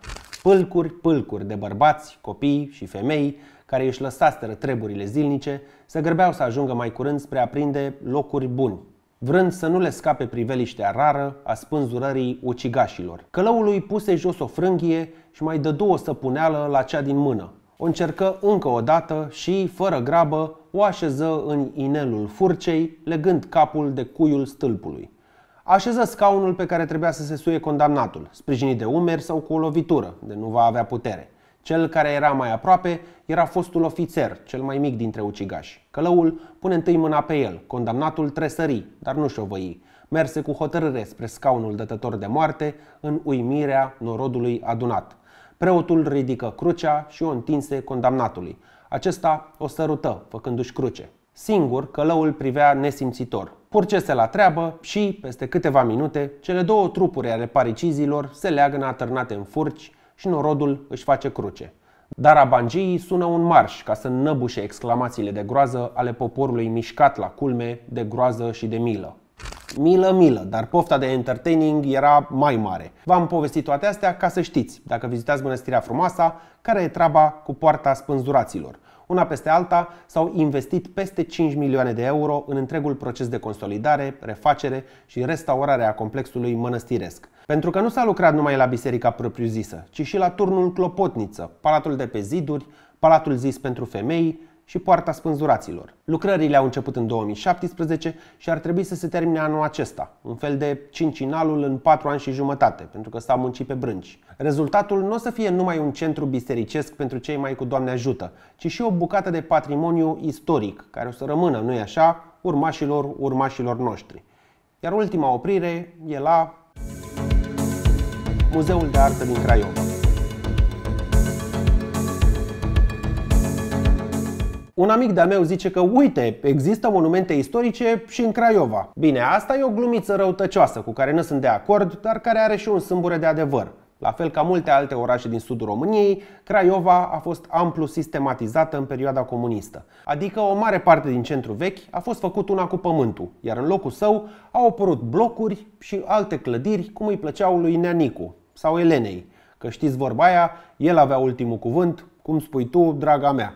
Pâlcuri, pâlcuri de bărbați, copii și femei care își lăsaseră treburile zilnice, se grăbeau să ajungă mai curând spre a prinde locuri buni, vrând să nu le scape priveliștea rară a spânzurării ucigașilor. Călăului puse jos o frânghie și mai dă două săpuneală la cea din mână. O încercă încă o dată și, fără grabă, o așeză în inelul furcei, legând capul de cuiul stâlpului. Așeză scaunul pe care trebuia să se suie condamnatul, sprijinit de umeri sau cu o lovitură, de nu va avea putere. Cel care era mai aproape era fostul ofițer, cel mai mic dintre ucigași. Călăul pune întâi mâna pe el, condamnatul tresări, dar nu șovăi. Merse cu hotărâre spre scaunul dătător de moarte, în uimirea norodului adunat. Preotul ridică crucea și o întinse condamnatului. Acesta o sărută, făcându-și cruce. Singur, călăul privea nesimțitor. Purcese la treabă și, peste câteva minute, cele două trupuri ale paricizilor se leagă atârnate în furci, și norodul își face cruce. Dar abangeii sună un marș ca să năbușe exclamațiile de groază ale poporului mișcat la culme de groază și de milă. Milă, milă, dar pofta de entertaining era mai mare. V-am povestit toate astea ca să știți, dacă vizitați Mănăstirea Frumoasa, care e treaba cu poarta spânzuraților. Una peste alta s-au investit peste 5 milioane de euro în întregul proces de consolidare, refacere și restaurare a complexului mănăstiresc. Pentru că nu s-a lucrat numai la biserica propriu-zisă, ci și la turnul Clopotniță, palatul de pe ziduri, palatul zis pentru femei și poarta spânzuraților. Lucrările au început în 2017 și ar trebui să se termine anul acesta, un fel de cincinalul în patru ani și jumătate, pentru că s-a muncit pe brânci. Rezultatul nu o să fie numai un centru bisericesc pentru cei mai cu Doamne ajută, ci și o bucată de patrimoniu istoric, care o să rămână, nu-i așa, urmașilor urmașilor noștri. Iar ultima oprire e la Muzeul de Artă din Craiova. Un amic de-al meu zice că, uite, există monumente istorice și în Craiova. Bine, asta e o glumiță răutăcioasă cu care nu sunt de acord, dar care are și un sâmbure de adevăr. La fel ca multe alte orașe din sudul României, Craiova a fost amplu sistematizată în perioada comunistă. Adică o mare parte din centru vechi a fost făcut una cu pământul, iar în locul său au apărut blocuri și alte clădiri, cum îi plăceau lui Neanicu, sau Elenei. Că știți vorba aia, el avea ultimul cuvânt, cum spui tu, draga mea.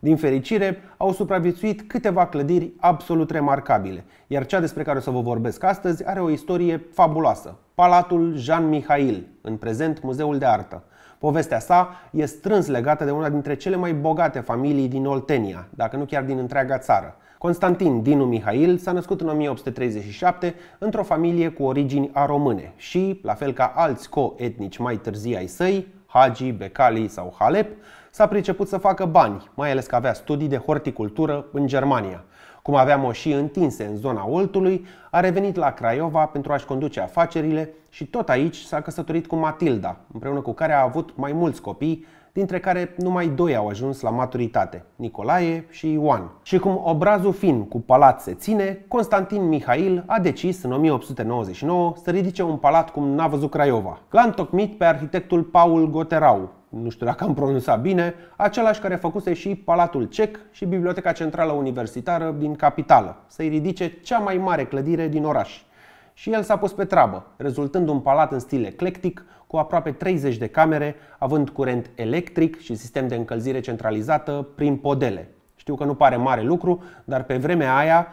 Din fericire, au supraviețuit câteva clădiri absolut remarcabile, iar cea despre care o să vă vorbesc astăzi are o istorie fabuloasă. Palatul Jean Mihail, în prezent Muzeul de Artă. Povestea sa e strâns legată de una dintre cele mai bogate familii din Oltenia, dacă nu chiar din întreaga țară. Constantin Dinu Mihail s-a născut în 1837 într-o familie cu origini române și, la fel ca alți coetnici mai târzii ai săi, Hagi, Becali sau Halep, s-a priceput să facă bani, mai ales că avea studii de horticultură în Germania. Cum avea moșii întinse în zona Oltului, a revenit la Craiova pentru a-și conduce afacerile și tot aici s-a căsătorit cu Matilda, împreună cu care a avut mai mulți copii, dintre care numai doi au ajuns la maturitate, Nicolae și Ioan. Și cum obrazul fin cu palat se ține, Constantin Mihail a decis în 1899 să ridice un palat cum n-a văzut Craiova. L-a întocmit pe arhitectul Paul Goterau, nu știu dacă am pronunțat bine, același care făcuse și Palatul Cec și Biblioteca Centrală Universitară din capitală, să-i ridice cea mai mare clădire din oraș. Și el s-a pus pe treabă, rezultând un palat în stil eclectic, cu aproape 30 de camere, având curent electric și sistem de încălzire centralizată prin podele. Știu că nu pare mare lucru, dar pe vremea aia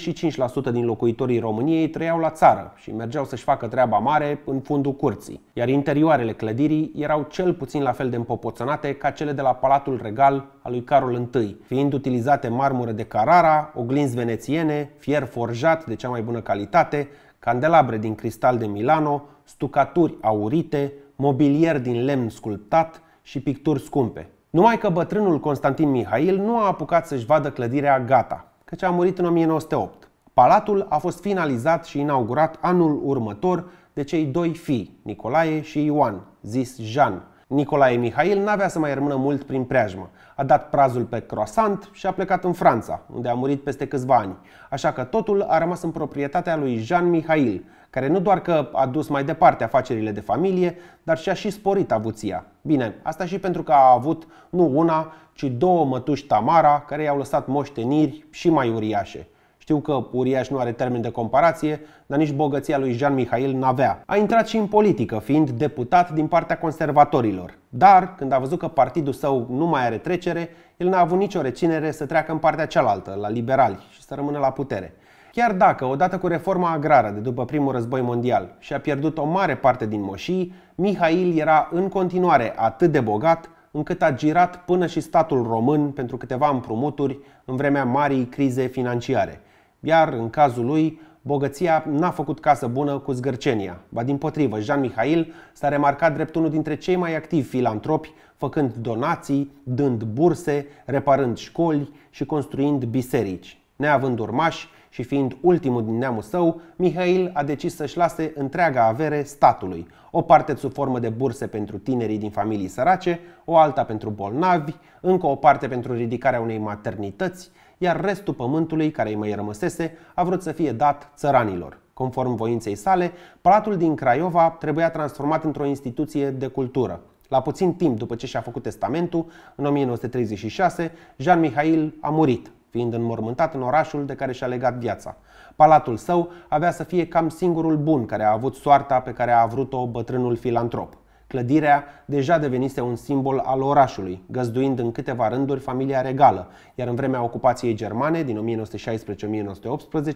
85% din locuitorii României trăiau la țară și mergeau să-și facă treaba mare în fundul curții, iar interioarele clădirii erau cel puțin la fel de împopoțănate ca cele de la Palatul Regal al lui Carol I, fiind utilizate marmură de Carrara, oglinzi venețiene, fier forjat de cea mai bună calitate, candelabre din cristal de Milano, stucaturi aurite, mobilier din lemn sculptat și picturi scumpe. Numai că bătrânul Constantin Mihail nu a apucat să-și vadă clădirea gata, căci a murit în 1908. Palatul a fost finalizat și inaugurat anul următor de cei doi fii, Nicolae și Ioan, zis Jean. Nicolae Mihail n-avea să mai rămână mult prin preajmă. A dat prazul pe croissant și a plecat în Franța, unde a murit peste câțiva ani. Așa că totul a rămas în proprietatea lui Jean Mihail, care nu doar că a dus mai departe afacerile de familie, dar și-a și sporit avuția. Bine, asta și pentru că a avut nu una, ci două mătuși Tamara, care i-au lăsat moșteniri și mai uriașe. Știu că uriaș nu are termen de comparație, dar nici bogăția lui Jean Mihail n-avea. A intrat și în politică, fiind deputat din partea conservatorilor. Dar, când a văzut că partidul său nu mai are trecere, el n-a avut nicio reținere să treacă în partea cealaltă, la liberali, și să rămână la putere. Chiar dacă, odată cu reforma agrară de după primul război mondial și a pierdut o mare parte din moșii, Mihail era în continuare atât de bogat încât a girat până și statul român pentru câteva împrumuturi în vremea marii crize financiare. Iar, în cazul lui, bogăția n-a făcut casă bună cu zgârcenia. Ba din potrivă, Jean Mihail s-a remarcat drept unul dintre cei mai activi filantropi, făcând donații, dând burse, reparând școli și construind biserici. Neavând urmași, și fiind ultimul din neamul său, Mihail a decis să-și lase întreaga avere statului, o parte sub formă de burse pentru tinerii din familii sărace, o alta pentru bolnavi, încă o parte pentru ridicarea unei maternități, iar restul pământului care îi mai rămăsese a vrut să fie dat țăranilor. Conform voinței sale, palatul din Craiova trebuia transformat într-o instituție de cultură. La puțin timp după ce și-a făcut testamentul, în 1936, Jean Mihail a murit, fiind înmormântat în orașul de care și-a legat viața. Palatul său avea să fie cam singurul bun care a avut soarta pe care a vrut-o bătrânul filantrop. Clădirea deja devenise un simbol al orașului, găzduind în câteva rânduri familia regală, iar în vremea ocupației germane din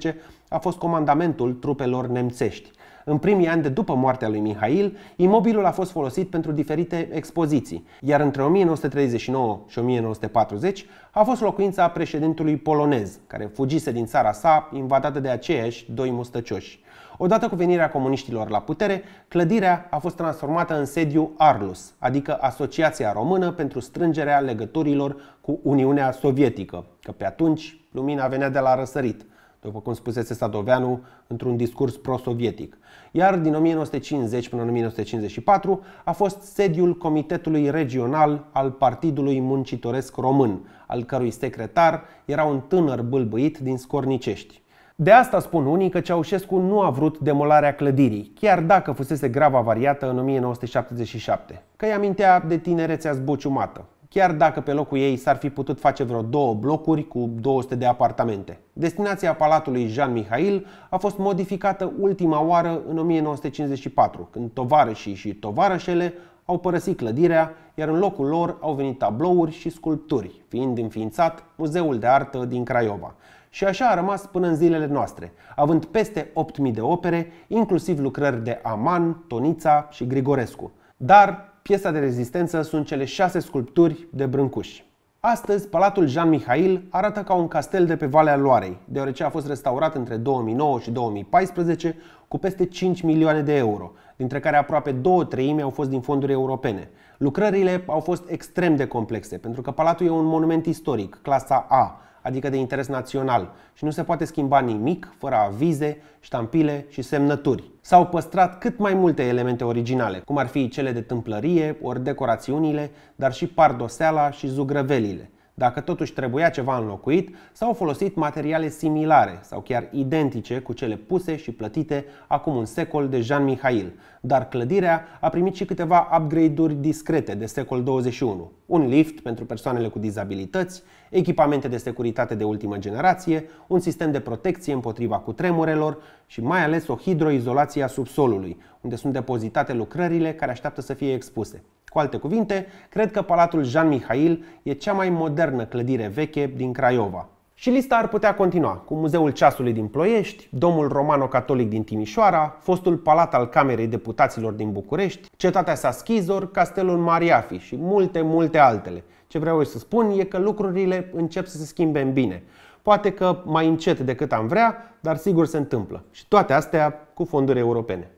1916-1918 a fost comandamentul trupelor nemțești. În primii ani de după moartea lui Mihail, imobilul a fost folosit pentru diferite expoziții, iar între 1939 și 1940 a fost locuința președintului polonez, care fugise din țara sa, invadată de aceiași doi mustăcioși. Odată cu venirea comuniștilor la putere, clădirea a fost transformată în sediu Arlus, adică Asociația Română pentru strângerea legăturilor cu Uniunea Sovietică, că pe atunci lumina venea de la răsărit, după cum spusese Sadoveanu într-un discurs prosovietic iar din 1950 până în 1954 a fost sediul Comitetului Regional al Partidului Muncitoresc Român, al cărui secretar era un tânăr bâlbâit din Scornicești. De asta spun unii că Ceaușescu nu a vrut demolarea clădirii, chiar dacă fusese grav avariată în 1977, că îi amintea de tinerețea zbuciumată chiar dacă pe locul ei s-ar fi putut face vreo două blocuri cu 200 de apartamente. Destinația Palatului Jean Mihail a fost modificată ultima oară în 1954, când tovarășii și tovarășele au părăsit clădirea, iar în locul lor au venit tablouri și sculpturi, fiind înființat Muzeul de Artă din Craiova. Și așa a rămas până în zilele noastre, având peste 8.000 de opere, inclusiv lucrări de Aman, Tonița și Grigorescu. Dar Piesa de rezistență sunt cele șase sculpturi de brâncuși. Astăzi, Palatul Jean Mihail arată ca un castel de pe Valea Loarei, deoarece a fost restaurat între 2009 și 2014 cu peste 5 milioane de euro, dintre care aproape două treimi au fost din fonduri europene. Lucrările au fost extrem de complexe, pentru că palatul e un monument istoric, clasa A, adică de interes național, și nu se poate schimba nimic fără avize, ștampile și semnături. S-au păstrat cât mai multe elemente originale, cum ar fi cele de tâmplărie, ori decorațiunile, dar și pardoseala și zugrăvelile. Dacă totuși trebuia ceva înlocuit, s-au folosit materiale similare sau chiar identice cu cele puse și plătite acum un secol de Jean Mihail, dar clădirea a primit și câteva upgrade-uri discrete de secol 21. Un lift pentru persoanele cu dizabilități, echipamente de securitate de ultimă generație, un sistem de protecție împotriva cutremurelor și mai ales o hidroizolație a subsolului, unde sunt depozitate lucrările care așteaptă să fie expuse. Cu alte cuvinte, cred că Palatul Jean Mihail e cea mai modernă clădire veche din Craiova. Și lista ar putea continua, cu Muzeul Ceasului din Ploiești, Domul Romano-Catolic din Timișoara, fostul Palat al Camerei Deputaților din București, Cetatea Saschizor, Castelul Mariafi și multe, multe altele. Ce vreau eu să spun e că lucrurile încep să se schimbe în bine. Poate că mai încet decât am vrea, dar sigur se întâmplă. Și toate astea cu fonduri europene.